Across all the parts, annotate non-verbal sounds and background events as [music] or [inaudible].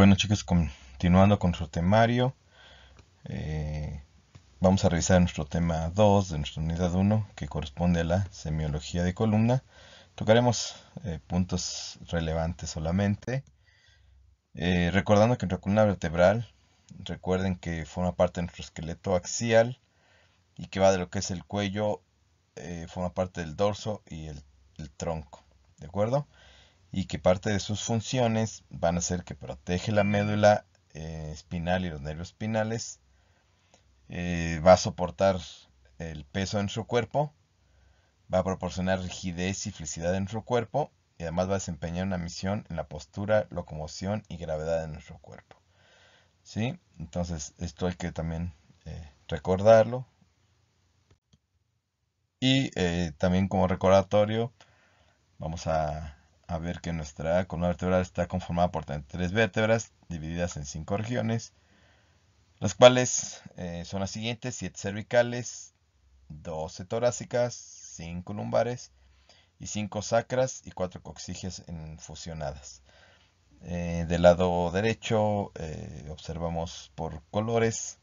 Bueno chicos, continuando con nuestro temario, eh, vamos a revisar nuestro tema 2 de nuestra unidad 1 que corresponde a la semiología de columna. Tocaremos eh, puntos relevantes solamente. Eh, recordando que nuestra columna vertebral, recuerden que forma parte de nuestro esqueleto axial y que va de lo que es el cuello, forma parte del dorso y el, el tronco. ¿De acuerdo? y que parte de sus funciones van a ser que protege la médula eh, espinal y los nervios espinales, eh, va a soportar el peso en su cuerpo, va a proporcionar rigidez y felicidad en nuestro cuerpo y además va a desempeñar una misión en la postura, locomoción y gravedad de nuestro cuerpo. ¿Sí? Entonces esto hay que también eh, recordarlo. Y también como recordatorio vamos a a ver que nuestra columna vertebral está conformada por tres vértebras divididas en cinco regiones, las cuales eh, son las siguientes, siete cervicales, 12 torácicas, cinco lumbares y cinco sacras y 4 coxigias fusionadas. Eh, del lado derecho eh, observamos por colores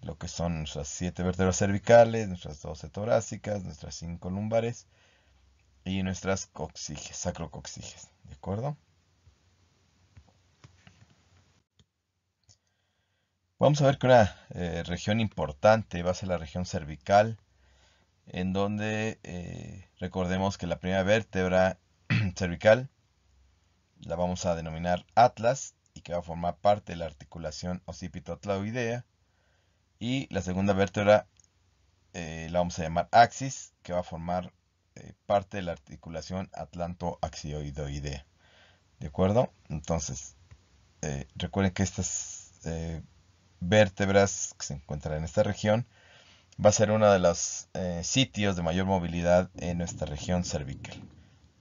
lo que son nuestras siete vértebras cervicales, nuestras 12 torácicas, nuestras cinco lumbares y nuestras coxiges, sacrocoxiges, ¿de acuerdo? Vamos a ver que una eh, región importante va a ser la región cervical, en donde eh, recordemos que la primera vértebra [clears throat] cervical la vamos a denominar atlas y que va a formar parte de la articulación atlaoidea. Y la segunda vértebra eh, la vamos a llamar axis, que va a formar eh, parte de la articulación atlanto atlantoaxioidoidea. ¿De acuerdo? Entonces, eh, recuerden que estas eh, vértebras que se encuentran en esta región va a ser uno de los sitios de mayor movilidad en nuestra región cervical.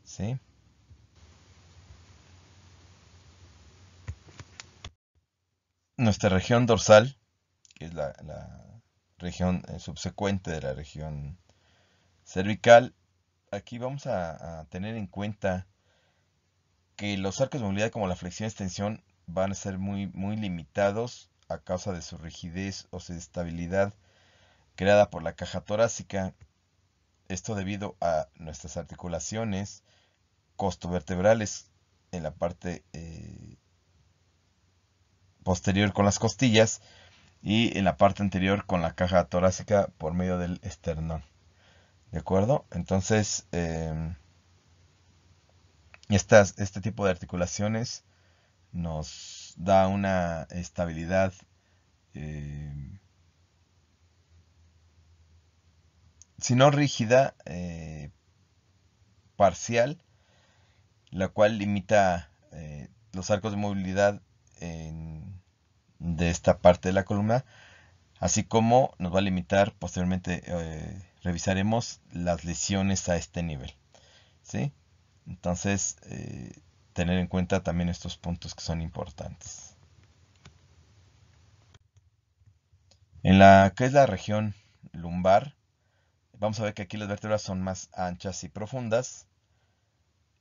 ¿Sí? Nuestra región dorsal, que es la región subsecuente de la región cervical aquí vamos a, tener en cuenta que los arcos de movilidad como la flexión y extensión van a ser muy, muy limitados a causa de su rigidez o su estabilidad creada por la caja torácica. Esto debido a nuestras articulaciones costovertebrales en la parte eh, posterior con las costillas y en la parte anterior con la caja torácica por medio del esternón. ¿De acuerdo? Entonces, em, este tipo de articulaciones nos da una estabilidad em, si no rígida, eh, parcial, la cual limita eh, los arcos de movilidad de esta parte de la columna, así como nos va a limitar posteriormente eh, revisaremos las lesiones a este nivel. ¿sí? Entonces, eh, tener en cuenta también estos puntos que son importantes. En la que es la región lumbar, vamos a ver que aquí las vértebras son más anchas y profundas.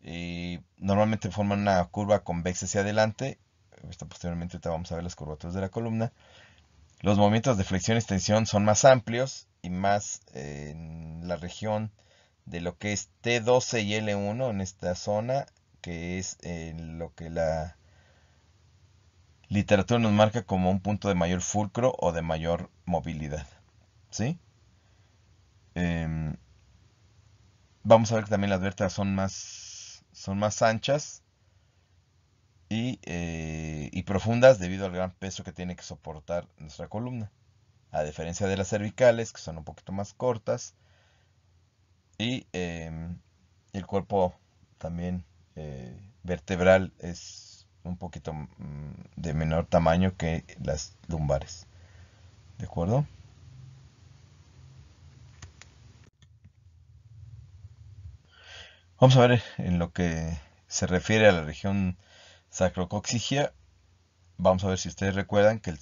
Eh, normalmente forman una curva convexa hacia adelante. posteriormente vamos a ver las curvaturas de la columna. Los movimientos de flexión y extensión son más amplios y más en la región de lo que es T12 y L1 en esta zona, que es eh, lo que la literatura nos marca como un punto de mayor fulcro o de mayor movilidad. ¿Sí? Em, vamos a ver que también las vértebras son más, son más anchas y eh, profundas debido al gran peso que tiene que soportar nuestra columna a diferencia de las cervicales, que son un poquito más cortas. Y em, el cuerpo también eh, vertebral es un poquito mm, de menor tamaño que las lumbares. ¿De acuerdo? Vamos a ver en lo que se refiere a la región sacrocoxigia. Vamos a ver si ustedes recuerdan que el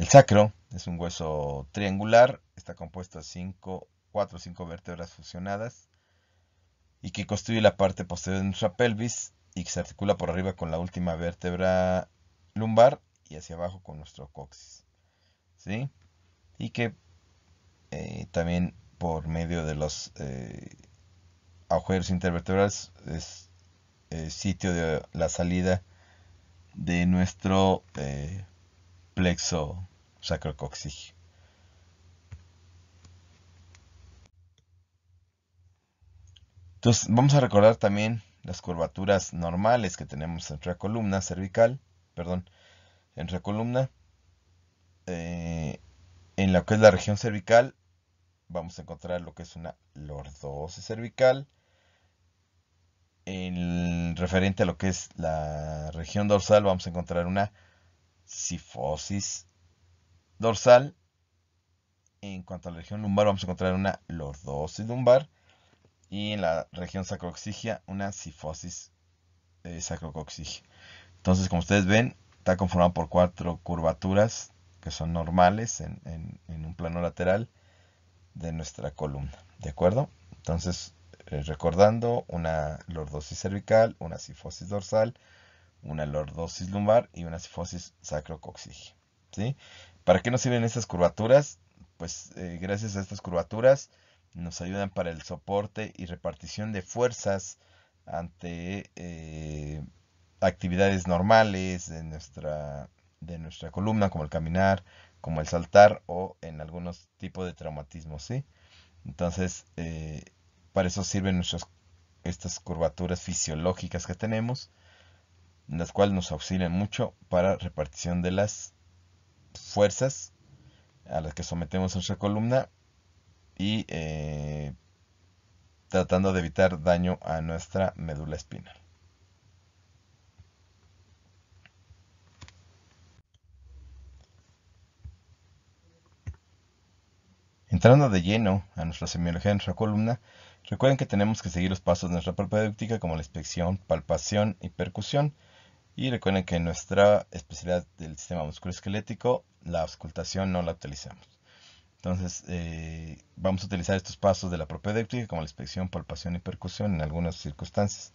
el sacro es un hueso triangular, está compuesto de 4 cuatro o 5 vértebras fusionadas y que constituye la parte posterior de nuestra pelvis y que se articula por arriba con la última vértebra lumbar y hacia abajo con nuestro coxis. Y que eh, también por medio de los eh, agujeros intervertebrales es el eh, sitio de la salida de nuestro plexo sacrococci. Entonces, vamos a recordar también las curvaturas normales que tenemos entre columna cervical, perdón, entre la columna. Eh, en lo que es la región cervical, vamos a encontrar lo que es una lordosis cervical. En referente a lo que es la región dorsal, vamos a encontrar una sifosis dorsal. En cuanto a la región lumbar, vamos a encontrar una lordosis lumbar. Y en la región sacrooxigia, una sifosis eh, Entonces, como ustedes ven, está conformado por cuatro curvaturas que son normales en, un plano lateral de nuestra columna. ¿De acuerdo? Entonces, eh, recordando, una lordosis cervical, una sifosis dorsal, una lordosis lumbar y una cifosis sacrococcygeal. ¿sí? ¿Para qué nos sirven estas curvaturas? Pues eh, gracias a estas curvaturas nos ayudan para el soporte y repartición de fuerzas ante eh, actividades normales de nuestra, de nuestra columna, como el caminar, como el saltar o en algunos tipos de traumatismos. ¿sí? Entonces, eh, para eso sirven nuestras, estas curvaturas fisiológicas que tenemos las cuales nos auxilian mucho para repartición de las fuerzas a las que sometemos nuestra columna y eh, tratando de evitar daño a nuestra médula espinal. Entrando de lleno a nuestra semiología de nuestra columna, recuerden que tenemos que seguir los pasos de nuestra propedéutica como la inspección, palpación y percusión, y recuerden que en nuestra especialidad del sistema musculoesquelético, la auscultación no la utilizamos. Entonces, eh, vamos a utilizar estos pasos de la propedéutica como la inspección, palpación y percusión en algunas circunstancias.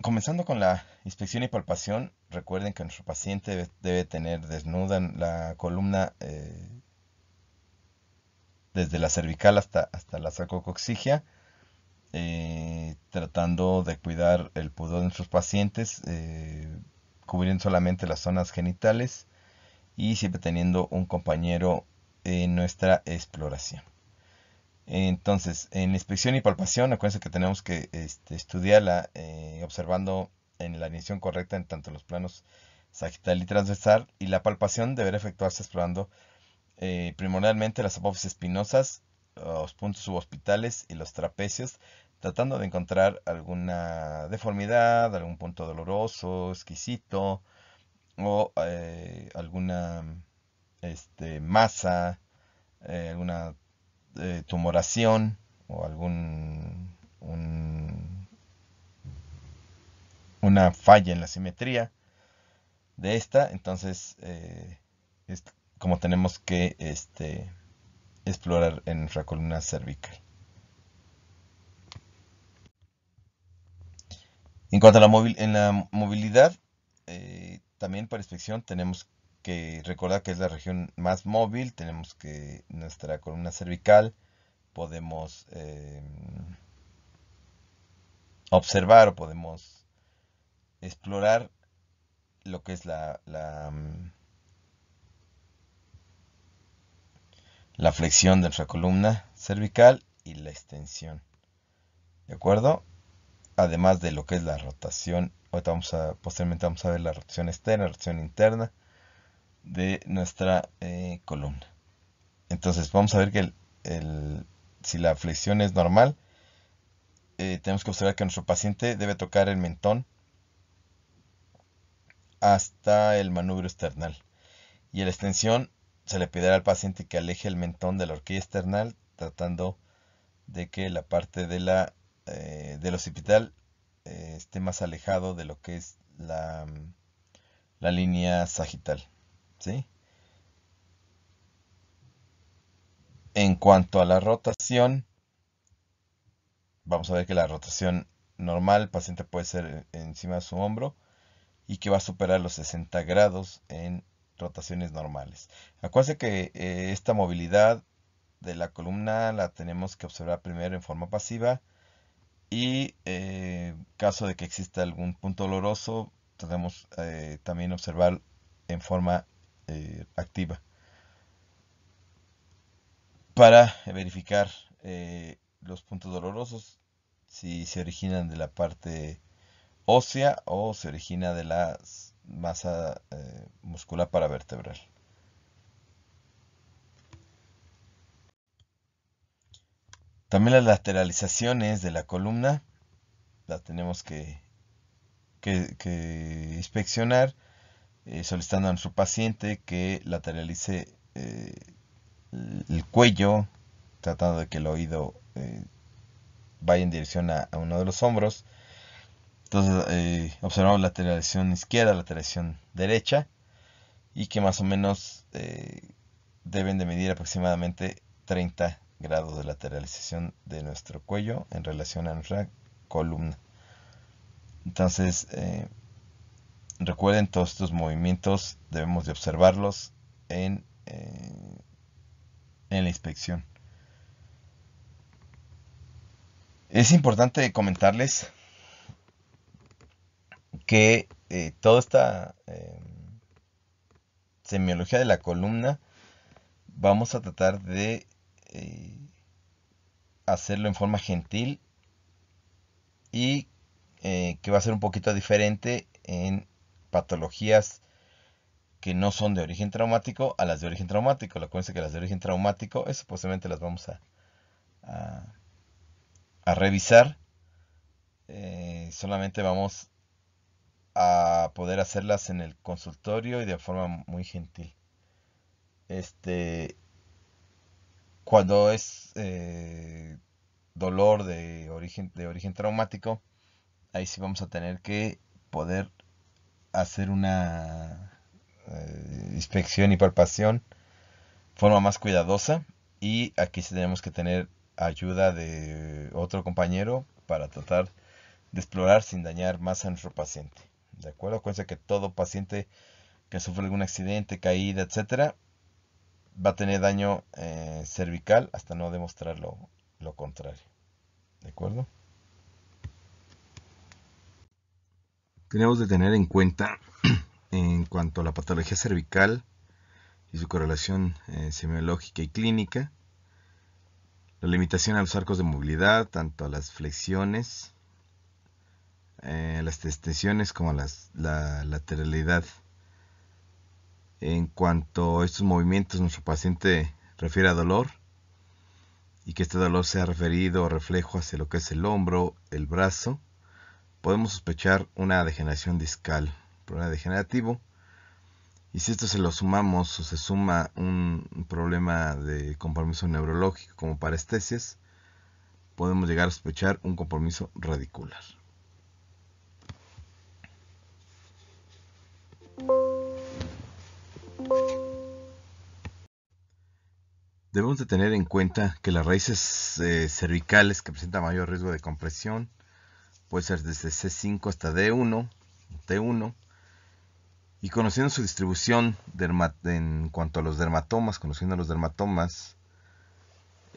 Comenzando con la inspección y palpación, recuerden que nuestro paciente debe, tener desnuda la columna eh, desde la cervical hasta, hasta la sacocoxigia eh, tratando de cuidar el pudor de nuestros pacientes, eh, cubriendo solamente las zonas genitales y siempre teniendo un compañero en nuestra exploración. Entonces, en inspección y palpación, acuérdense que tenemos que este, estudiarla eh, observando en la dirección correcta en tanto los planos sagital y transversal, y la palpación deberá efectuarse explorando primordialmente las apófisis espinosas los puntos subhospitales y los trapecios, tratando de encontrar alguna deformidad, algún punto doloroso, exquisito, o eh, alguna este, masa, eh, alguna eh, tumoración o algún una falla en la simetría de esta entonces es como tenemos que este explorar en nuestra columna cervical. En cuanto a la, en la movilidad, eh, también para inspección tenemos que recordar que es la región más móvil, tenemos que nuestra columna cervical, podemos em, observar o podemos explorar lo que es la, la, la flexión de nuestra columna cervical y la extensión. ¿De acuerdo? Además de lo que es la rotación, vamos posteriormente vamos a ver la rotación externa, la rotación interna de nuestra eh, columna. Entonces vamos a ver que el, si la flexión es normal, eh, tenemos que observar que nuestro paciente debe tocar el mentón hasta el manubrio external. Y la extensión se le pedirá al paciente que aleje el mentón de la orquídea external, tratando de que la parte de la, eh, del occipital eh, esté más alejado de lo que es la, la línea sagital. En cuanto a la rotación, vamos a ver que la rotación normal, el paciente puede ser eh, encima de su hombro y que va a superar los 60 grados en rotaciones normales. Acuérdense que eh, esta movilidad de la columna la tenemos que observar primero en forma pasiva y en eh, caso de que exista algún punto doloroso tenemos eh, también observar en forma activa para verificar los puntos dolorosos si se originan de la parte ósea o se origina de las masa eh, muscular para vertebral. También las lateralizaciones de la columna las tenemos que, inspeccionar eh, solicitando a nuestro paciente que lateralice eh, el cuello, tratando de que el oído vaya en dirección a, uno de los hombros, entonces eh, observamos lateralización izquierda, lateralización derecha y que más o menos eh, deben de medir aproximadamente 30 grados de lateralización de nuestro cuello en relación a nuestra columna. Entonces, eh, recuerden todos estos movimientos, debemos de observarlos en, en la inspección. Es importante comentarles que eh, toda esta em, semiología de la columna vamos a tratar de eh, hacerlo en forma gentil y eh, que va a ser un poquito diferente en patologías que no son de origen traumático a las de origen traumático. Acuérdense que las de origen traumático, eso posiblemente las vamos a, a, a revisar. solamente vamos a poder hacerlas en el consultorio y de forma muy gentil. Este, cuando es eh, dolor de origen, de origen traumático, ahí sí vamos a tener que poder hacer una eh, inspección y palpación forma más cuidadosa y aquí sí tenemos que tener ayuda de otro compañero para tratar de explorar sin dañar más a nuestro paciente. ¿De acuerdo? Acuérdense que todo paciente que sufre algún accidente, caída, etcétera, va a tener daño eh, cervical hasta no demostrar lo, contrario. ¿De acuerdo? Tenemos que tener en cuenta [clears throat] en cuanto a la patología cervical y su correlación eh, semiológica y clínica, la limitación a los arcos de movilidad, tanto a las flexiones eh, las tensiones como la lateralidad. En cuanto a estos movimientos, nuestro paciente refiere a dolor y que este dolor sea referido o reflejo hacia lo que es el hombro, el brazo, podemos sospechar una degeneración discal, problema degenerativo. Y si esto se lo sumamos o se suma un problema de compromiso neurológico como parestesias, podemos llegar a sospechar un compromiso radicular. Debemos de tener en cuenta que las raíces eh, cervicales que presentan mayor riesgo de compresión puede ser desde C5 hasta D1, T1. Y conociendo su distribución en cuanto a los dermatomas, conociendo los dermatomas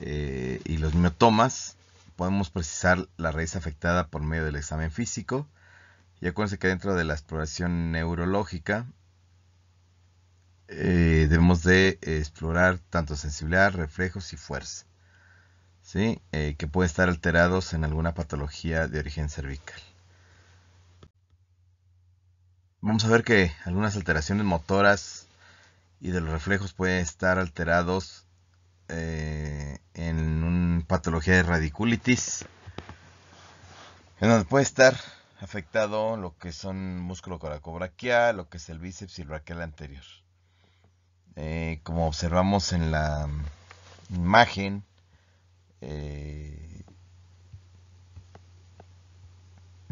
eh, y los miotomas, podemos precisar la raíz afectada por medio del examen físico. Y acuérdense que dentro de la exploración neurológica eh, debemos de explorar tanto sensibilidad, reflejos y fuerza, ¿sí? Eh, que pueden estar alterados en alguna patología de origen cervical. Vamos a ver que algunas alteraciones motoras y de los reflejos pueden estar alterados eh, en una patología de radiculitis, en donde puede estar afectado lo que son músculo coracobraquial, lo que es el bíceps y el braquial anterior. Eh, como observamos en la imagen, eh,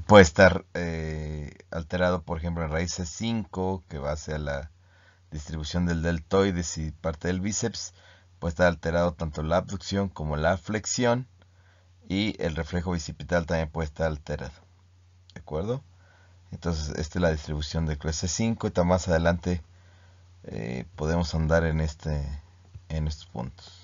puede estar eh, alterado, por ejemplo, en raíz C5, que va hacia la distribución del deltoides y parte del bíceps, puede estar alterado tanto la abducción como la flexión y el reflejo bicipital también puede estar alterado. ¿De acuerdo? Entonces, esta es la distribución de C5 y más adelante eh, podemos andar en este en estos puntos.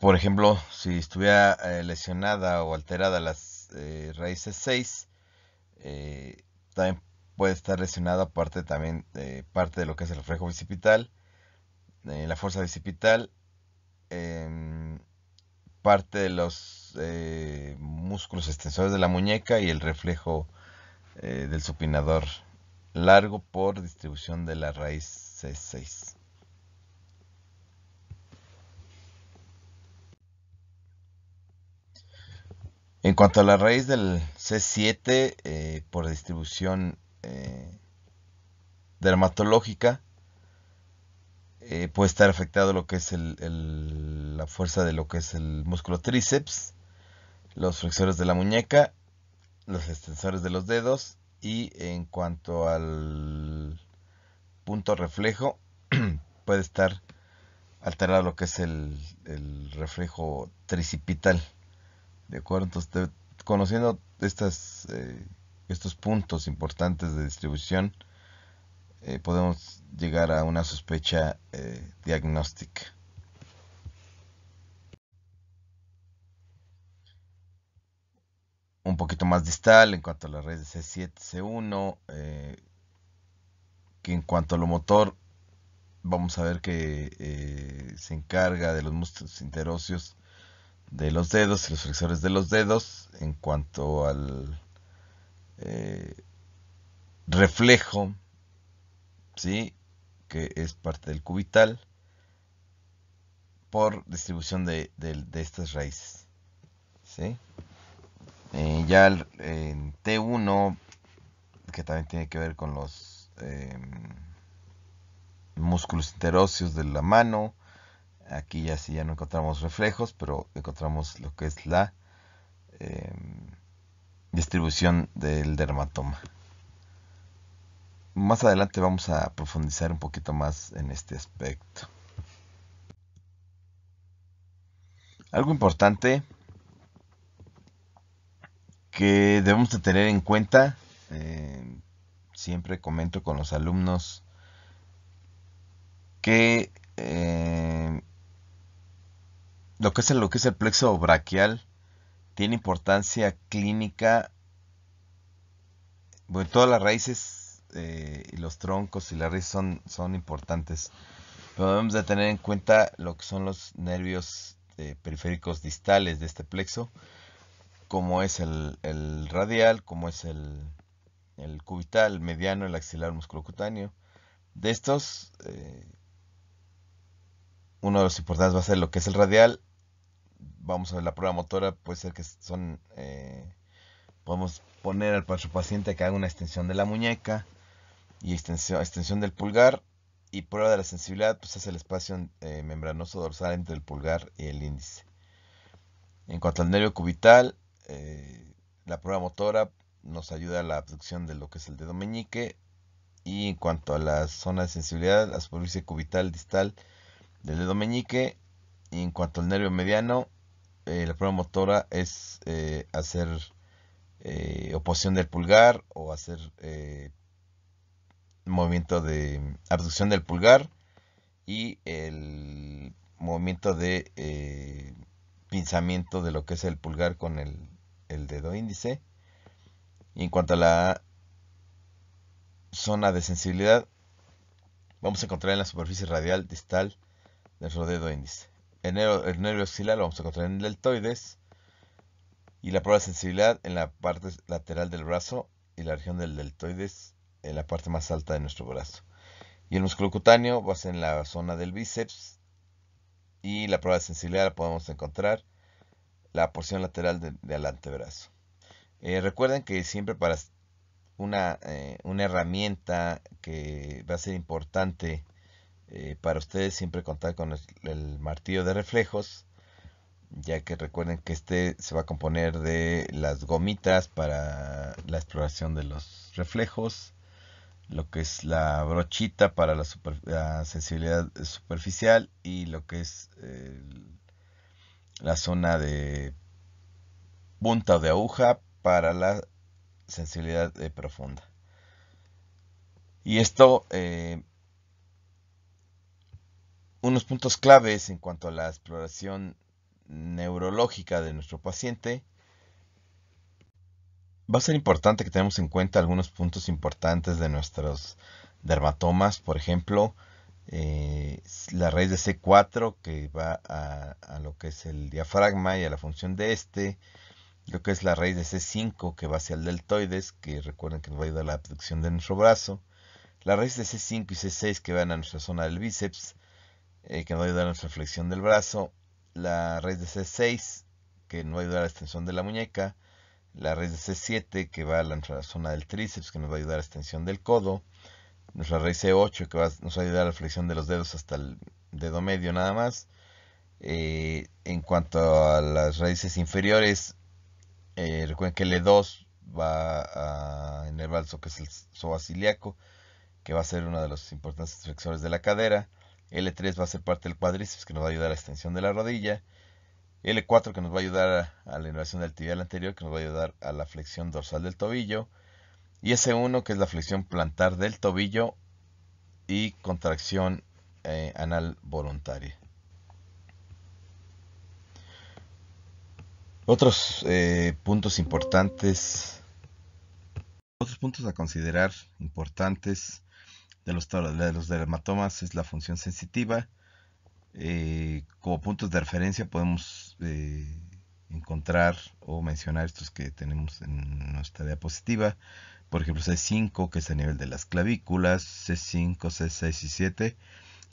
Por ejemplo, si estuviera eh, lesionada o alterada las eh, raíces 6, también puede estar lesionada parte también parte de lo que es el reflejo bicipital, la fuerza bicipital, em, parte de los músculos extensores de la muñeca y el reflejo eh, del supinador largo por distribución de la raíz C6. En cuanto a la raíz del C7 eh, por distribución eh, dermatológica, puede estar afectado lo que es la fuerza de lo que es el músculo tríceps, los flexores de la muñeca los extensores de los dedos y en cuanto al punto reflejo [clears throat] puede estar alterado lo que es el, el reflejo tricipital. ¿De acuerdo? Entonces, conociendo estas, eh, estos puntos importantes de distribución, eh, podemos llegar a una sospecha eh, diagnóstica. un poquito más distal en cuanto a las raíces C7, C1, que en cuanto a lo motor, vamos a ver que eh, se encarga de los músculos interóseos de los dedos y los flexores de los dedos en cuanto al eh, reflejo, ¿sí? que es parte del cubital, por distribución de, de estas raíces. ¿sí? Eh, ya el T1, que también tiene que ver con los em, músculos interóseos de la mano. Aquí ya sí ya no encontramos reflejos, pero encontramos lo que es la em, distribución del dermatoma. Más adelante vamos a profundizar un poquito más en este aspecto. Algo importante que debemos de tener en cuenta. Eh, siempre comento con los alumnos que eh, lo que es el, lo que es el plexo brachial tiene importancia clínica bueno todas las raíces eh, y los troncos y las raíces son, son importantes pero debemos de tener en cuenta lo que son los nervios periféricos distales de este plexo como es el, radial, como es el, el, cubital, el mediano, el axilar musculocutáneo. De estos, eh, uno de los importantes va a ser lo que es el radial. Vamos a ver la prueba motora, puede ser que son... Eh, podemos poner al paciente que haga una extensión de la muñeca y extensión, extensión del pulgar y prueba de la sensibilidad, pues es el espacio eh, membranoso dorsal entre el pulgar y el índice. En cuanto al nervio cubital, eh, la prueba motora nos ayuda a la abducción de lo que es el dedo meñique. Y en cuanto a la zona de sensibilidad, la superficie cubital distal del dedo meñique. Y en cuanto al nervio mediano, eh, la prueba motora es eh, hacer oposición del pulgar o hacer movimiento de abducción del pulgar y el movimiento de pinzamiento de lo que es el pulgar con el el dedo índice. Y en cuanto a la zona de sensibilidad, vamos a encontrar en la superficie radial distal nuestro dedo índice. El nervio, el nervio axilar lo vamos a encontrar en el deltoides y la prueba de sensibilidad en la parte lateral del brazo y la región del deltoides en la parte más alta de nuestro brazo. Y el músculo cutáneo va a ser en la zona del bíceps y la prueba de sensibilidad la podemos encontrar la porción lateral del antebrazo. Eh, recuerden que siempre para una, eh, una, herramienta que va a ser importante eh, para ustedes siempre contar con el, martillo de reflejos ya que recuerden que este se va a componer de las gomitas para la exploración de los reflejos lo que es la brochita para la, sensibilidad superficial y lo que es el la zona de punta de aguja para la sensibilidad eh, profunda. Y esto, eh, unos puntos claves en cuanto a la exploración neurológica de nuestro paciente, va a ser importante que tenemos en cuenta algunos puntos importantes de nuestros dermatomas, por ejemplo, eh, la raíz de C4 que va a, lo que es el diafragma y a la función de este, lo que es la raíz de C5 que va hacia el deltoides, que recuerden que nos va a ayudar a la abducción de nuestro brazo, la raíz de C5 y C6 que van a nuestra zona del bíceps, eh, que nos va a ayudar a nuestra flexión del brazo, la raíz de C6 que nos va a ayudar a la extensión de la muñeca, la raíz de C7 que va a la zona del tríceps que nos va a ayudar a la extensión del codo, nuestra raíz e C8 que nos va a ayudar a la flexión de los dedos hasta el dedo medio nada más. Eh, en cuanto a las raíces inferiores, eh, recuerden que L2 e va a el balso, que es el basiliaco que va a ser uno de los importantes flexores de la cadera. L3 e va a ser parte del cuádriceps, que nos va a ayudar a la extensión de la rodilla. L4 que nos va a ayudar a, la elevación del tibial anterior, que nos va a ayudar a la flexión dorsal del tobillo. Y ese uno que es la flexión plantar del tobillo y contracción eh, anal voluntaria. Otros eh, puntos importantes, otros puntos a considerar importantes de los, de los dermatomas es la función sensitiva. Eh, como puntos de referencia podemos encontrar o mencionar estos que tenemos en nuestra diapositiva. Por ejemplo, C5, que es a nivel de las clavículas, C5, C6 y 7.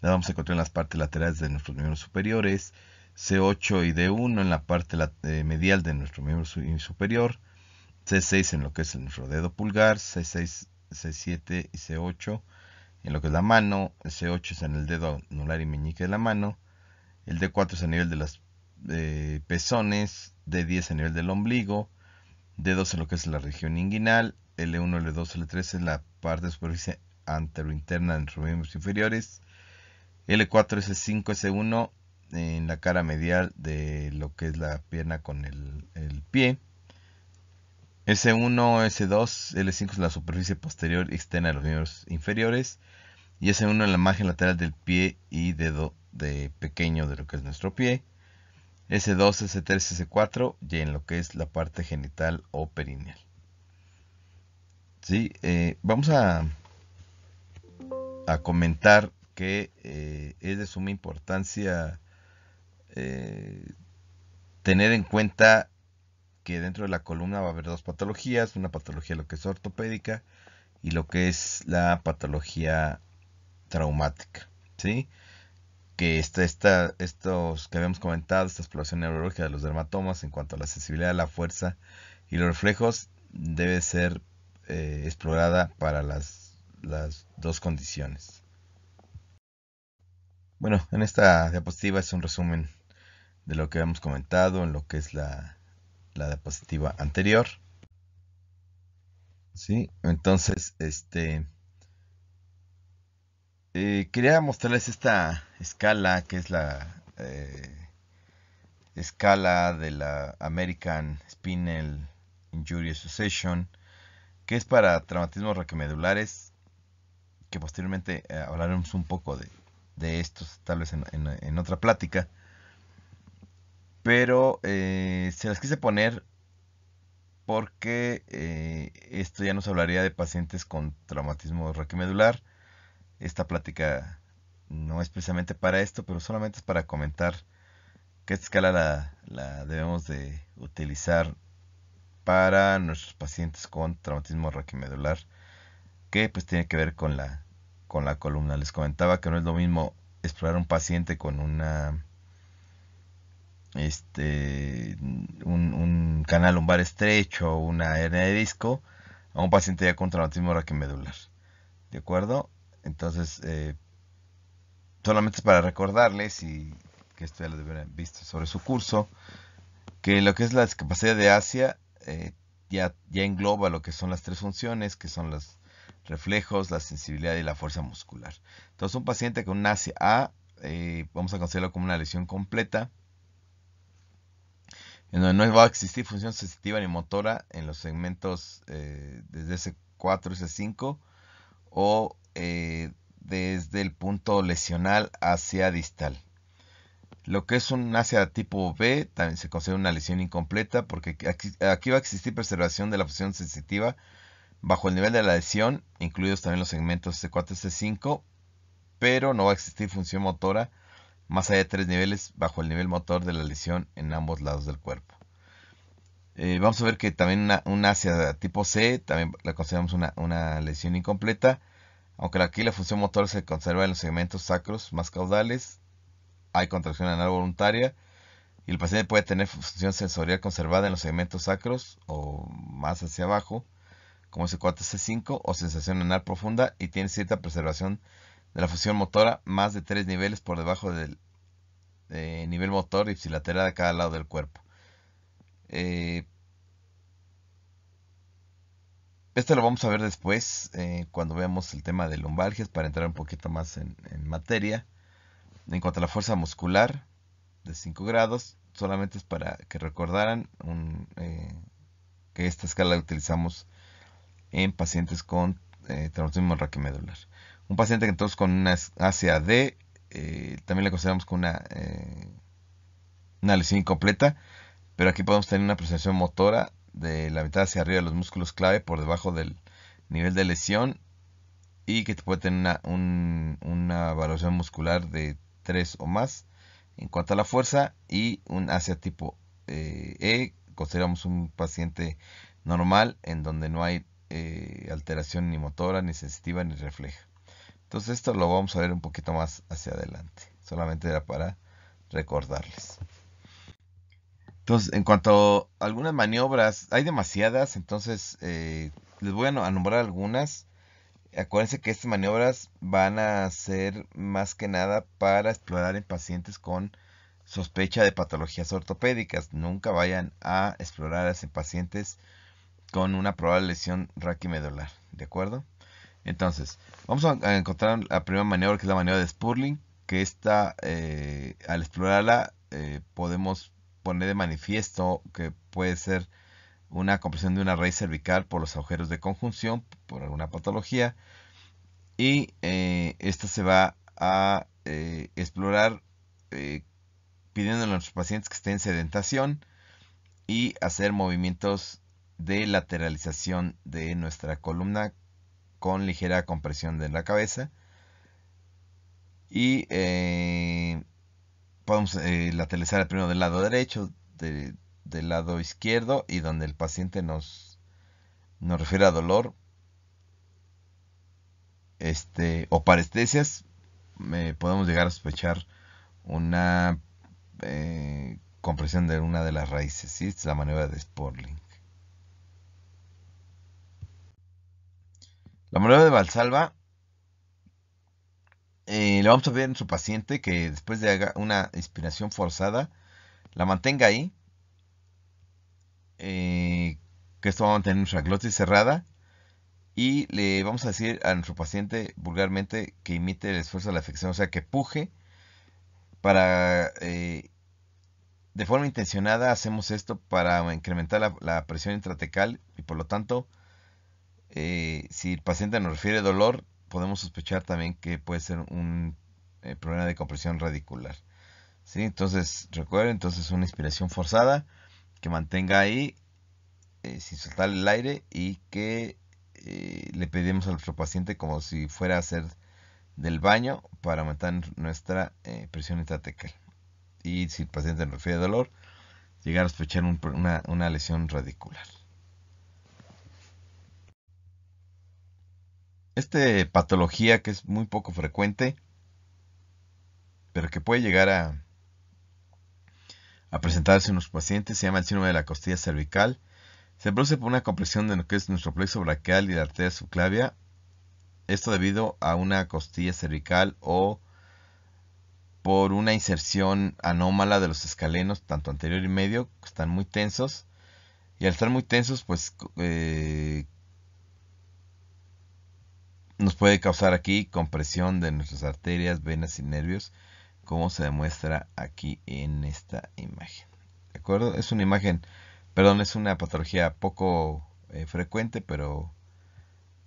La vamos a encontrar en las partes laterales de nuestros miembros superiores. C8 y D1 en la parte eh, medial de nuestro miembro superior. C6 en lo que es nuestro dedo pulgar. C6, C7 y C8 en lo que es la mano. C8 es en el dedo anular y meñique de la mano. El D4 es a nivel de las eh, pezones. D10 a nivel del ombligo. D2 en lo que es la región inguinal. L1, L2, L3 es la parte de superficie anterointerna de los miembros inferiores. L4, S5, S1 en la cara medial de lo que es la pierna con el, pie. S1, S2, L5 es la superficie posterior externa de los miembros inferiores. Y S1 en la margen lateral del pie y dedo de pequeño de lo que es nuestro pie. S2, S3, S4 y en lo que es la parte genital o perineal. Sí, eh, vamos a, comentar que eh, es de suma importancia eh, tener en cuenta que dentro de la columna va a haber dos patologías, una patología lo que es ortopédica y lo que es la patología traumática, ¿sí? Que esta, estos que habíamos comentado, esta exploración neurológica de los dermatomas en cuanto a la sensibilidad, la fuerza y los reflejos debe ser eh, explorada para las, dos condiciones. Bueno, en esta diapositiva es un resumen de lo que hemos comentado en lo que es la, diapositiva anterior. ¿Sí? Entonces, este... Eh, quería mostrarles esta escala que es la eh, escala de la American Spinal Injury Association que es para traumatismos raquimedulares, que posteriormente eh, hablaremos un poco de, estos, tal vez en, otra plática. Pero eh, se las quise poner porque eh, esto ya nos hablaría de pacientes con traumatismo raquimedular. Esta plática no es precisamente para esto, pero solamente es para comentar qué escala la, la debemos de utilizar para nuestros pacientes con traumatismo raquimedular, que pues tiene que ver con la, con la columna. Les comentaba que no es lo mismo explorar un paciente con una este un, un canal lumbar estrecho o una hernia de disco a un paciente ya con traumatismo raquimedular de acuerdo entonces eh, ...solamente solamente para recordarles y que esto ya lo deberían visto sobre su curso que lo que es la discapacidad de Asia eh, ya, engloba lo que son las tres funciones, que son los reflejos, la sensibilidad y la fuerza muscular. Entonces, un paciente con una A, eh, vamos a considerarlo como una lesión completa, en donde no va a existir función sensitiva ni motora en los segmentos eh, desde S4, S5 o desde el punto lesional hacia distal. Lo que es un ácida tipo B también se considera una lesión incompleta porque aquí, va a existir preservación de la función sensitiva bajo el nivel de la lesión, incluidos también los segmentos C4 y C5, pero no va a existir función motora más allá de tres niveles bajo el nivel motor de la lesión en ambos lados del cuerpo. Eh, vamos a ver que también un ASIA tipo C, también la consideramos una, una lesión incompleta, aunque aquí la función motora se conserva en los segmentos sacros más caudales, hay contracción anal voluntaria y el paciente puede tener función sensorial conservada en los segmentos sacros o más hacia abajo, como C4-C5 o sensación anal profunda y tiene cierta preservación de la función motora más de tres niveles por debajo del nivel motor y ipsilateral de cada lado del cuerpo. Eh, esto lo vamos a ver después eh, cuando veamos el tema de lumbalgias para entrar un poquito más en materia. En cuanto a la fuerza muscular de 5 grados, solamente es para que recordaran eh, que esta escala la utilizamos en pacientes con eh, traumatismo raquimedular. Un paciente que entonces con una ACAD eh, también le consideramos con una, lesión incompleta, pero aquí podemos tener una presentación motora de la mitad hacia arriba de los músculos clave por debajo del nivel de lesión y que puede tener una, un, una evaluación muscular de 3 o más en cuanto a la fuerza y un hacia tipo eh, E consideramos un paciente normal en donde no hay eh, alteración ni motora, ni sensitiva, ni refleja. Entonces esto lo vamos a ver un poquito más hacia adelante. Solamente era para recordarles. Entonces, en cuanto a algunas maniobras, hay demasiadas, entonces eh, les voy a nombrar algunas Acuérdense que estas maniobras van a ser más que nada para explorar en pacientes con sospecha de patologías ortopédicas. Nunca vayan a explorar en pacientes con una probable lesión raquimedular. ¿De acuerdo? Entonces, vamos a encontrar la primera maniobra que es la maniobra de Spurling. Que esta, eh, al explorarla, eh, podemos poner de manifiesto que puede ser una compresión de una raíz cervical por los agujeros de conjunción, por alguna patología, y esto eh, esta se va a eh, explorar eh, pidiendo a nuestros pacientes que estén en sedentación y hacer movimientos de lateralización de nuestra columna con ligera compresión de la cabeza y podemos lateralizar primero del lado derecho de, del lado izquierdo y donde el paciente nos, nos refiere a dolor este, o parestesias, me eh, podemos llegar a sospechar una eh, compresión de una de las raíces. es la maniobra de Sporling. La maniobra de Valsalva eh, le vamos a pedir a su paciente que después de una inspiración forzada la mantenga ahí eh, que esto va a mantener nuestra glotis cerrada y le vamos a decir a nuestro paciente vulgarmente que imite el esfuerzo de la afección, o sea, que puje para... Eh, de forma intencionada hacemos esto para incrementar la, presión intratecal y por lo tanto, eh, si el paciente nos refiere dolor, podemos sospechar también que puede ser un problema de compresión radicular. ¿Sí? Entonces, recuerden, entonces una inspiración forzada que mantenga ahí eh, sin soltar el aire y que eh, le pedimos a nuestro paciente como si fuera a hacer del baño para aumentar nuestra eh, presión intratecal. Y si el paciente no refiere dolor, llegar a sospechar una, una lesión radicular. Esta patología que es muy poco frecuente, pero que puede llegar a a presentarse en los pacientes. Se llama el síndrome de la costilla cervical. Se produce por una compresión de lo que es nuestro plexo braquial y la arteria subclavia. Esto debido a una costilla cervical o por una inserción anómala de los escalenos, tanto anterior y medio, que están muy tensos. Y al estar muy tensos, pues eh, nos puede causar aquí compresión de nuestras arterias, venas y nervios como se demuestra aquí en esta imagen. ¿De acuerdo? Es una imagen, perdón, es una patología poco eh, frecuente, pero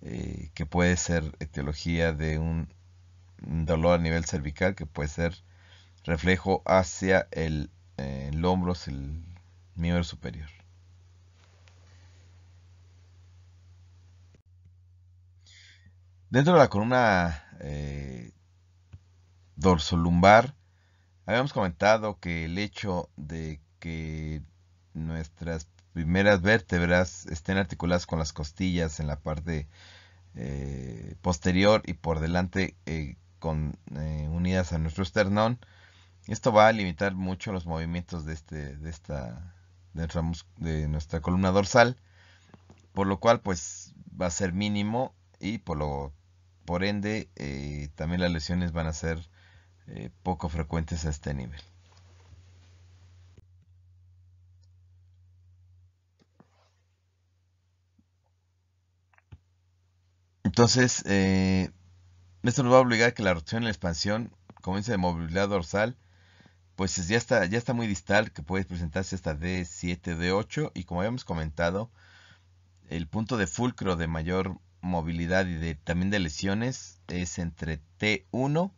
eh, que puede ser etiología de un dolor a nivel cervical, que puede ser reflejo hacia el, eh, el hombro, el miembro superior. Dentro de la columna dorsolumbar. Habíamos comentado que el hecho de que nuestras primeras vértebras estén articuladas con las costillas en la parte eh, posterior y por delante eh, con, eh, unidas a nuestro esternón, esto va a limitar mucho los movimientos de, este, de, esta, nuestra, de nuestra columna dorsal, por lo cual pues va a ser mínimo y por, lo, por ende también las lesiones van a ser eh, poco frecuentes a este nivel. Entonces, eh, esto nos va a obligar que la rotación y la expansión comience de movilidad dorsal, pues ya está, ya está muy distal, que puede presentarse hasta D7, D8, y como habíamos comentado, el punto de fulcro de mayor movilidad y de, también de lesiones es entre T1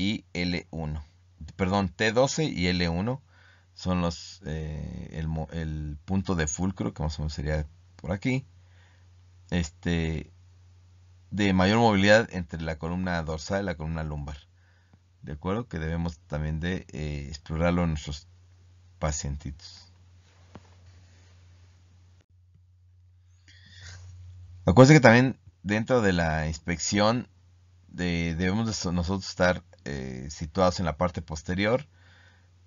y L1. Perdón, T12 y L1 son los eh, el, punto de fulcro, que más o menos sería por aquí, este, de mayor movilidad entre la columna dorsal y la columna lumbar. ¿De acuerdo? Que debemos también de eh, explorarlo en nuestros pacientitos. Acuérdense que también dentro de la inspección debemos nosotros estar eh, situados en la parte posterior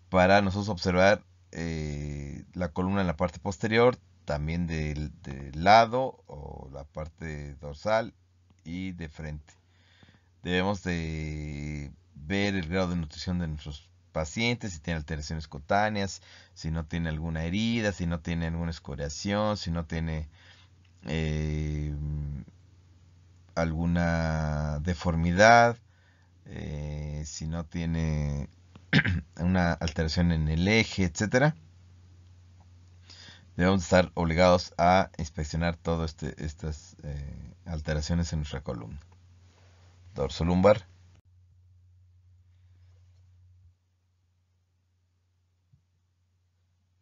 para nosotros observar eh, la columna en la parte posterior, también del, lado o la parte dorsal y de frente. Debemos de ver el grado de nutrición de nuestros pacientes, si tiene alteraciones cutáneas, si no tiene alguna herida, si no tiene alguna escoriación, si no tiene eh, alguna deformidad, eh, si no tiene [clears throat] una alteración en el eje, etcétera. Debemos estar obligados a inspeccionar todas este, estas eh, alteraciones en nuestra columna. Dorso lumbar.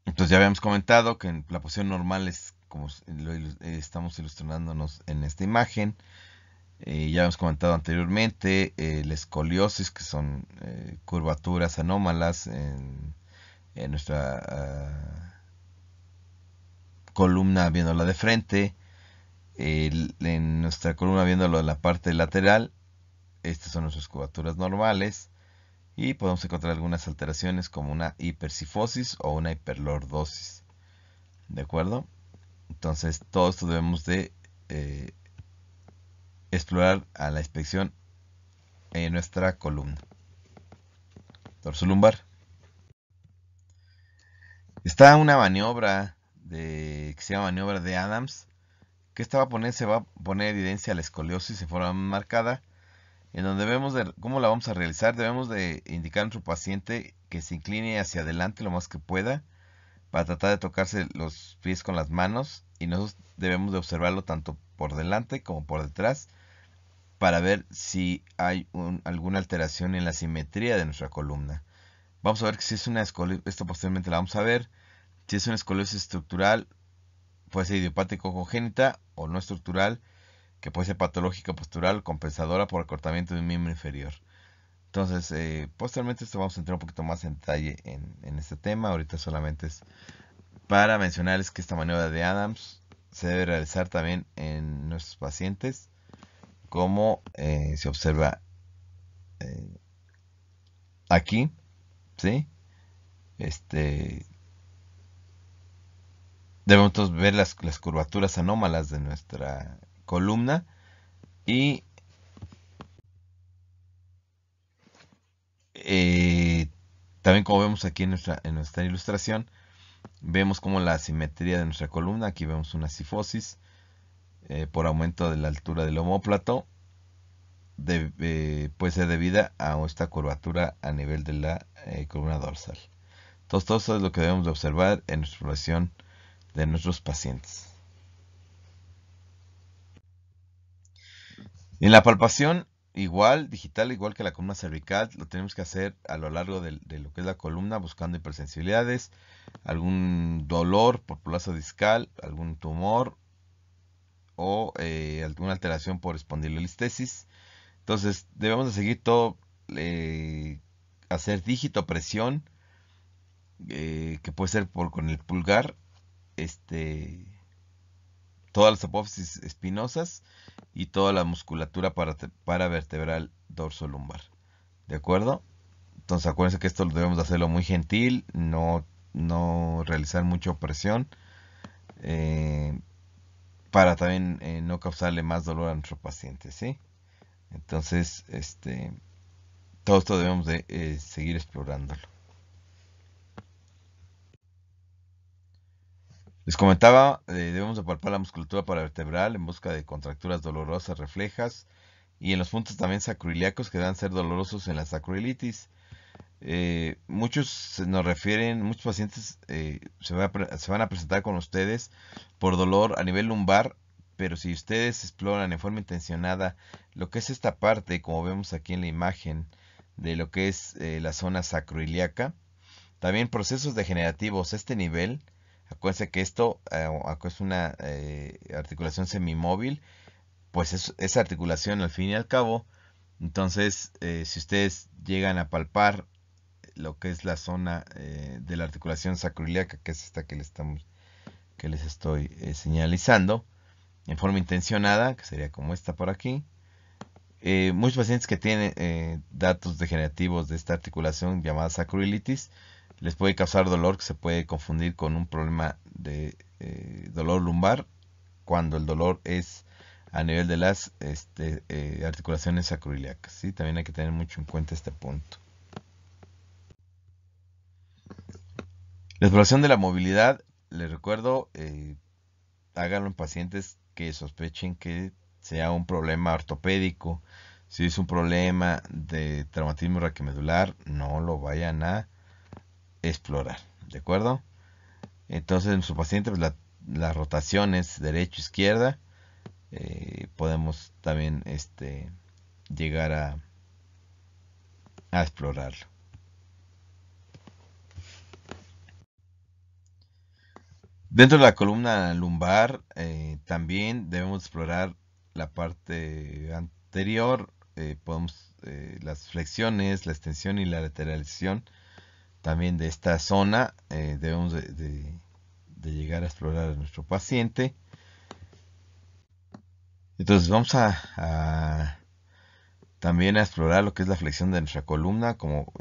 Entonces ya habíamos comentado que la posición normal es como lo eh, estamos ilustrándonos en esta imagen. Eh, ya hemos comentado anteriormente eh, la escoliosis, que son eh, curvaturas anómalas en, nuestra ah, columna viéndola de frente, en nuestra columna viéndola de la parte lateral. Estas son nuestras curvaturas normales y podemos encontrar algunas alteraciones como una hipersifosis o una hiperlordosis. ¿De acuerdo? Entonces, todo esto debemos de explorar a la inspección en nuestra columna. Torso lumbar. Está una maniobra de, que se llama maniobra de Adams, que esta va a poner, se va a poner evidencia a la escoliosis en forma marcada, en donde vemos cómo la vamos a realizar. Debemos de indicar a nuestro paciente que se incline hacia adelante lo más que pueda para tratar de tocarse los pies con las manos y nosotros debemos de observarlo tanto por delante como por detrás para ver si hay alguna alteración en la simetría de nuestra columna. Vamos a ver si es una escoliosis, esto posteriormente la vamos a ver, si es una escoliosis estructural, puede ser o congénita o no estructural, que puede ser patológica postural compensadora por acortamiento de un miembro inferior. Entonces, eh, posteriormente esto vamos a entrar un poquito más en detalle en, en este tema. Ahorita solamente es para mencionarles que esta maniobra de Adams se debe realizar también en nuestros pacientes como eh, se observa eh, aquí, ¿sí? Este, debemos ver las, curvaturas anómalas de nuestra columna y eh, también como vemos aquí en nuestra, en nuestra ilustración, vemos como la simetría de nuestra columna, aquí vemos una sifosis, eh, por aumento de la altura del homóplato, eh, puede ser debida a esta curvatura a nivel de la eh, columna dorsal. Entonces, todo eso es lo que debemos observar en nuestra exploración de nuestros pacientes. En la palpación, igual, digital, igual que la columna cervical, lo tenemos que hacer a lo largo de, de lo que es la columna, buscando hipersensibilidades, algún dolor por plazo discal, algún tumor o eh, alguna alteración por espondilolistesis. Entonces debemos de seguir todo, eh, hacer dígito presión, eh, que puede ser por, con el pulgar, este, todas las apófisis espinosas y toda la musculatura para, para vertebral lumbar, ¿De acuerdo? Entonces acuérdense que esto lo debemos de hacerlo muy gentil, no, no realizar mucha presión. Eh, para también eh, no causarle más dolor a nuestro paciente, ¿sí? Entonces, este, todo esto debemos de eh, seguir explorándolo. Les comentaba, eh, debemos palpar la musculatura paravertebral en busca de contracturas dolorosas reflejas y en los puntos también sacroiliacos que dan ser dolorosos en la sacroilitis. Eh, muchos se nos refieren, muchos pacientes eh, se, van a presentar con ustedes por dolor a nivel lumbar, pero si ustedes exploran en forma intencionada lo que es esta parte, como vemos aquí en la imagen, de lo que es eh, la zona sacroiliaca, también procesos degenerativos, este nivel, acuérdense que esto es una articulación semimóvil, pues es, articulación al fin y al cabo, entonces, si ustedes llegan a palpar lo que es la zona eh, de la articulación sacroiliaca, que es esta que les, que les estoy eh, señalizando, en forma intencionada, que sería como esta por aquí. Eh, muchos pacientes que tienen datos degenerativos de esta articulación llamada sacroilitis, les puede causar dolor que se puede confundir con un problema de dolor lumbar cuando el dolor es a nivel de las este, articulaciones sacroiliacas. ¿sí? También hay que tener mucho en cuenta este punto. La exploración de la movilidad, les recuerdo, eh, háganlo en pacientes que sospechen que sea un problema ortopédico. Si es un problema de traumatismo raquimedular, no lo vayan a explorar. ¿De acuerdo? Entonces, en sus paciente, pues, las rotaciones derecho-izquierda, eh, podemos también este, llegar a explorarlo. Dentro de la columna lumbar eh, también debemos explorar la parte anterior, eh, podemos eh, las flexiones, la extensión y la lateralización también de esta zona debemos de, llegar a explorar a nuestro paciente. Entonces vamos a, también a explorar lo que es la flexión de nuestra columna, como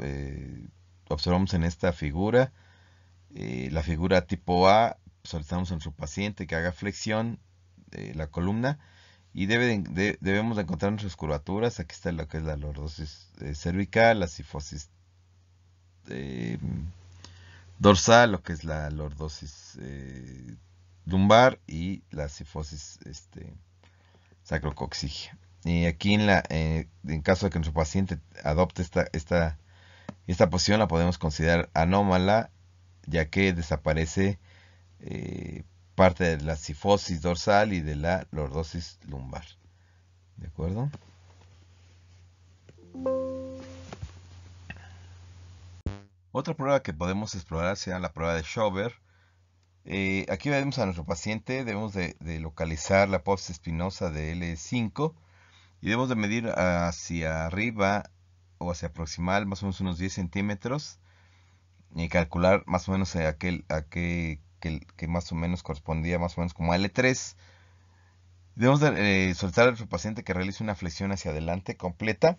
observamos en esta figura. la figura tipo A solicitamos a nuestro paciente que haga flexión de la columna y debemos de encontrar nuestras curvaturas. Aquí está lo que es la lordosis eh, cervical, la sifosis em, dorsal, lo que es la lordosis eh, lumbar y la sifosis este, sacrocoxigia. Y aquí en, la, eh, en caso de que nuestro paciente adopte esta, esta, esta posición, la podemos considerar anómala, ya que desaparece eh, parte de la sifosis dorsal y de la lordosis lumbar. ¿De acuerdo? Otra prueba que podemos explorar será la prueba de Schauber. Eh, aquí vemos a nuestro paciente, debemos de, localizar la post espinosa de L5 y debemos de medir hacia arriba o hacia proximal, más o menos unos 10 centímetros y calcular más o menos a, a qué que, más o menos correspondía más o menos como a L3. Debemos eh, soltar al paciente que realice una flexión hacia adelante completa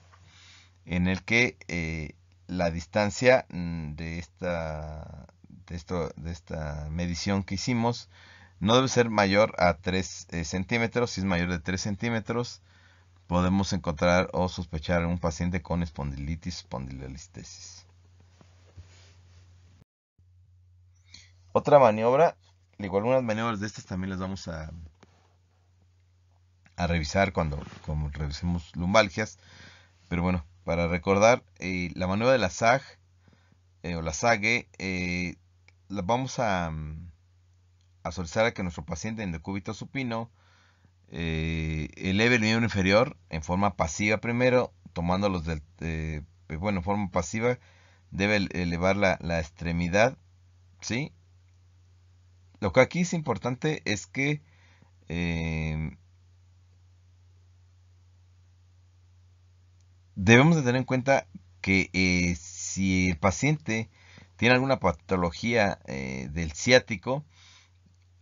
en el que eh, la distancia mm, de esta, de, esta medición que hicimos no debe ser mayor a 3 eh, centímetros. Si es mayor de 3 centímetros, podemos encontrar o sospechar a un paciente con espondilitis espondilolistesis. Otra maniobra, igual unas maniobras de estas también las vamos a, a revisar cuando, revisemos lumbalgias. Pero bueno, para recordar, eh, la maniobra de la SAG eh, o la SAGE, eh, la vamos a, a solicitar a que nuestro paciente en decúbito cúbito supino eleve el miembro inferior en forma pasiva primero, tomando los del. bueno, forma pasiva debe elevar la, la extremidad, ¿sí? Lo que aquí es importante es que eh, debemos de tener en cuenta que eh, si el paciente tiene alguna patología eh, del ciático,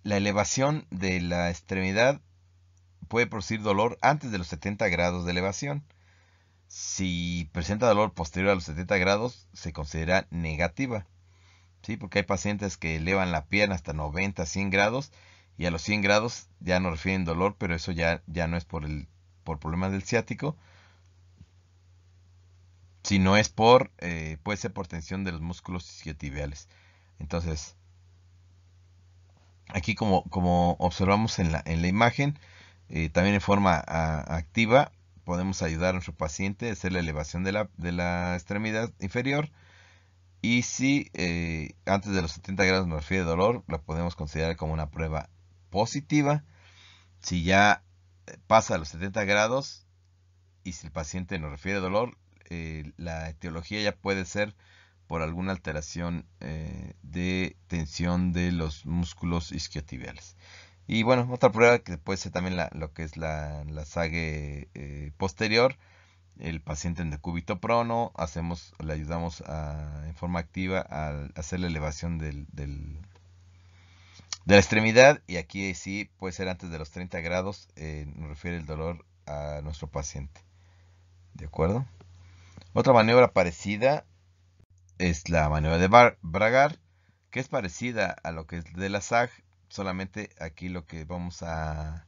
la elevación de la extremidad puede producir dolor antes de los 70 grados de elevación. Si presenta dolor posterior a los 70 grados, se considera negativa. ¿sí? Porque hay pacientes que elevan la pierna hasta 90, 100 grados y a los 100 grados ya no refieren dolor, pero eso ya, ya no es por, el, por problemas del ciático, sino es por, eh, puede ser por tensión de los músculos isquiotibiales. Entonces, aquí como, observamos en la, en la imagen, eh, también en forma activa, podemos ayudar a nuestro paciente a hacer la elevación de la, de la extremidad inferior, y si eh, antes de los 70 grados nos refiere dolor, la podemos considerar como una prueba positiva. Si ya pasa a los 70 grados y si el paciente nos refiere dolor, eh, la etiología ya puede ser por alguna alteración eh, de tensión de los músculos isquiotibiales. Y bueno, otra prueba que puede ser también lo que es la, la sague posterior el paciente en decúbito prono, hacemos, le ayudamos a, en forma activa a hacer la elevación del, de la extremidad y aquí sí puede ser antes de los 30 grados, eh, nos refiere el dolor a nuestro paciente. ¿De acuerdo? Otra maniobra parecida es la maniobra de Bar Bragar, que es parecida a lo que es de la SAG, solamente aquí lo que vamos a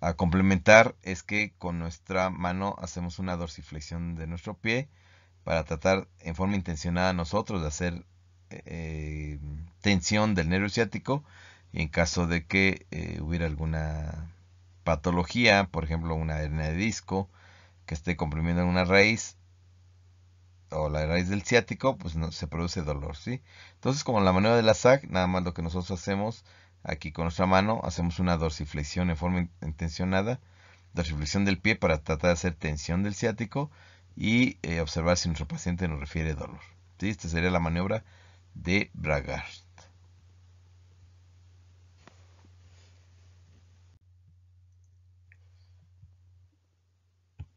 a complementar es que con nuestra mano hacemos una dorsiflexión de nuestro pie para tratar en forma intencionada nosotros de hacer eh, tensión del nervio ciático y en caso de que eh, hubiera alguna patología, por ejemplo una hernia de disco que esté comprimiendo una raíz o la raíz del ciático, pues no, se produce dolor, ¿sí? Entonces, como la manera de la SAC, nada más lo que nosotros hacemos aquí con nuestra mano hacemos una dorsiflexión en forma intencionada, dorsiflexión del pie para tratar de hacer tensión del ciático y eh, observar si nuestro paciente nos refiere dolor. Esta sería la maniobra de Bragart.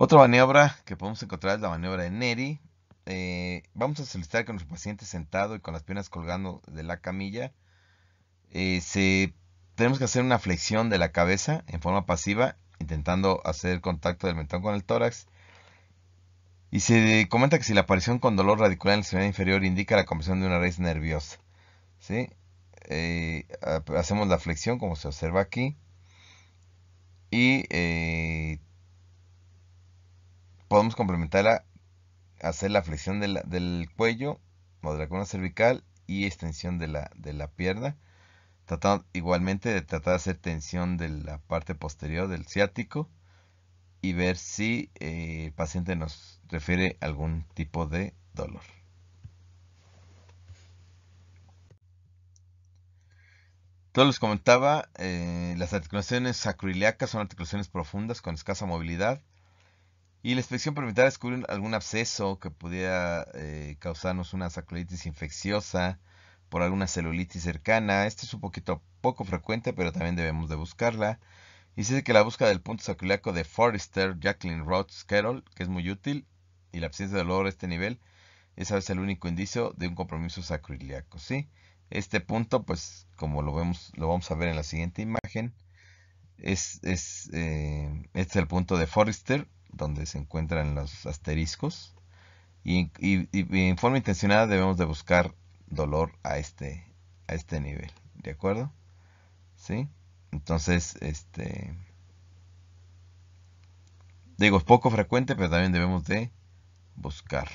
Otra maniobra que podemos encontrar es la maniobra de Neri. Eh, vamos a solicitar que nuestro paciente sentado y con las piernas colgando de la camilla eh, se, tenemos que hacer una flexión de la cabeza en forma pasiva, intentando hacer contacto del mentón con el tórax. Y se comenta que si la aparición con dolor radicular en la extremidad inferior indica la compresión de una raíz nerviosa. ¿sí? Eh, hacemos la flexión como se observa aquí. Y eh, podemos complementarla, hacer la flexión de la, del cuello, cervical y extensión de la pierna tratando igualmente de tratar de hacer tensión de la parte posterior del ciático y ver si eh, el paciente nos refiere algún tipo de dolor. Todos les comentaba, eh, las articulaciones sacroiliacas son articulaciones profundas con escasa movilidad y la inspección permitirá descubrir algún absceso que pudiera eh, causarnos una sacroilitis infecciosa, por alguna celulitis cercana. este es un poquito poco frecuente, pero también debemos de buscarla. Y se dice que la búsqueda del punto sacroiliaco de Forrester, Jacqueline Roth, Carroll, que es muy útil, y la presencia de dolor a este nivel es a veces el único indicio de un compromiso sacroiliaco, ¿sí? Este punto, pues, como lo vemos, lo vamos a ver en la siguiente imagen, es, eh, este el punto de Forrester, donde se encuentran los asteriscos. Y, y en forma intencionada debemos de buscar dolor a este, a este nivel, ¿de acuerdo? ¿Sí? Entonces, este... Digo, es poco frecuente, pero también debemos de buscar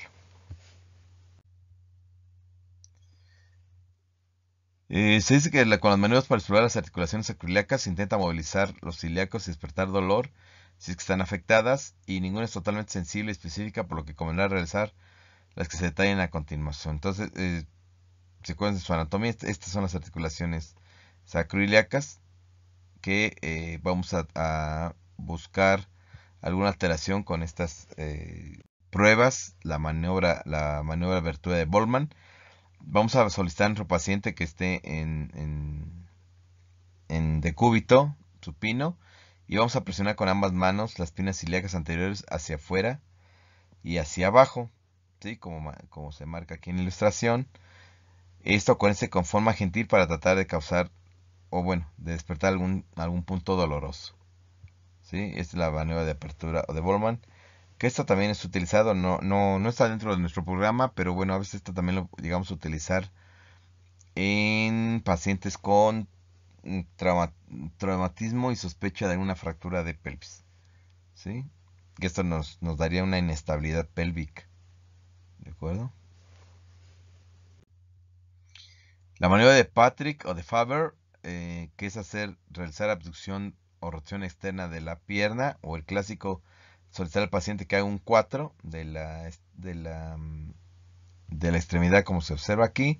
eh, se dice que con las maniobras para explorar las articulaciones sacroiliacas se intenta movilizar los ciliacos y despertar dolor si es que están afectadas y ninguna es totalmente sensible y específica por lo que convendrá realizar las que se detallen a continuación. Entonces, eh, se de su anatomía, estas son las articulaciones sacroiliacas que eh, vamos a, buscar alguna alteración con estas eh, pruebas, la maniobra, la maniobra abertura de Bollman. Vamos a solicitar a nuestro paciente que esté en, decúbito supino y vamos a presionar con ambas manos las pinas ilíacas anteriores hacia afuera y hacia abajo, como, como se marca aquí en la ilustración. Esto acuérdense con forma gentil para tratar de causar, o bueno, de despertar algún, algún punto doloroso. ¿Sí? Esta es la maniobra de apertura o de Bolman Que esto también es utilizado, no, no, no está dentro de nuestro programa, pero bueno, a veces esto también lo llegamos a utilizar en pacientes con traumatismo y sospecha de una fractura de pelvis. ¿Sí? Que esto nos, nos daría una inestabilidad pélvica. ¿De acuerdo? La maniobra de Patrick o de Faber, eh, que es hacer, realizar abducción o rotación externa de la pierna, o el clásico solicitar al paciente que haga un 4 de la, de la, mm, de la extremidad como se observa aquí.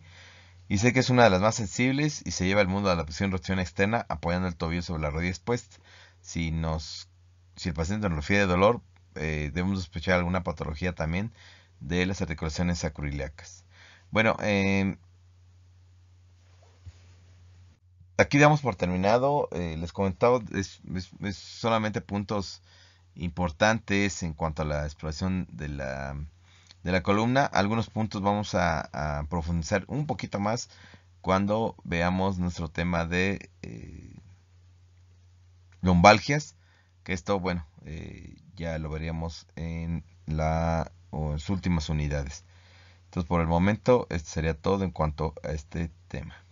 Y sé que es una de las más sensibles y se lleva al mundo a la posición rotación externa apoyando el tobillo sobre la rodilla expuesta. Si, nos, si el paciente nos refiere de dolor, eh, debemos sospechar alguna patología también de las articulaciones sacroiliacas. Bueno, eh, aquí damos por terminado. Eh, les comentaba, solamente puntos importantes en cuanto a la exploración de la, columna. Algunos puntos vamos a, profundizar un poquito más cuando veamos nuestro tema de eh, lombalgias. Que esto, bueno, eh, ya lo veríamos en, la, o últimas unidades. Entonces, por el momento, esto sería todo en cuanto a este tema.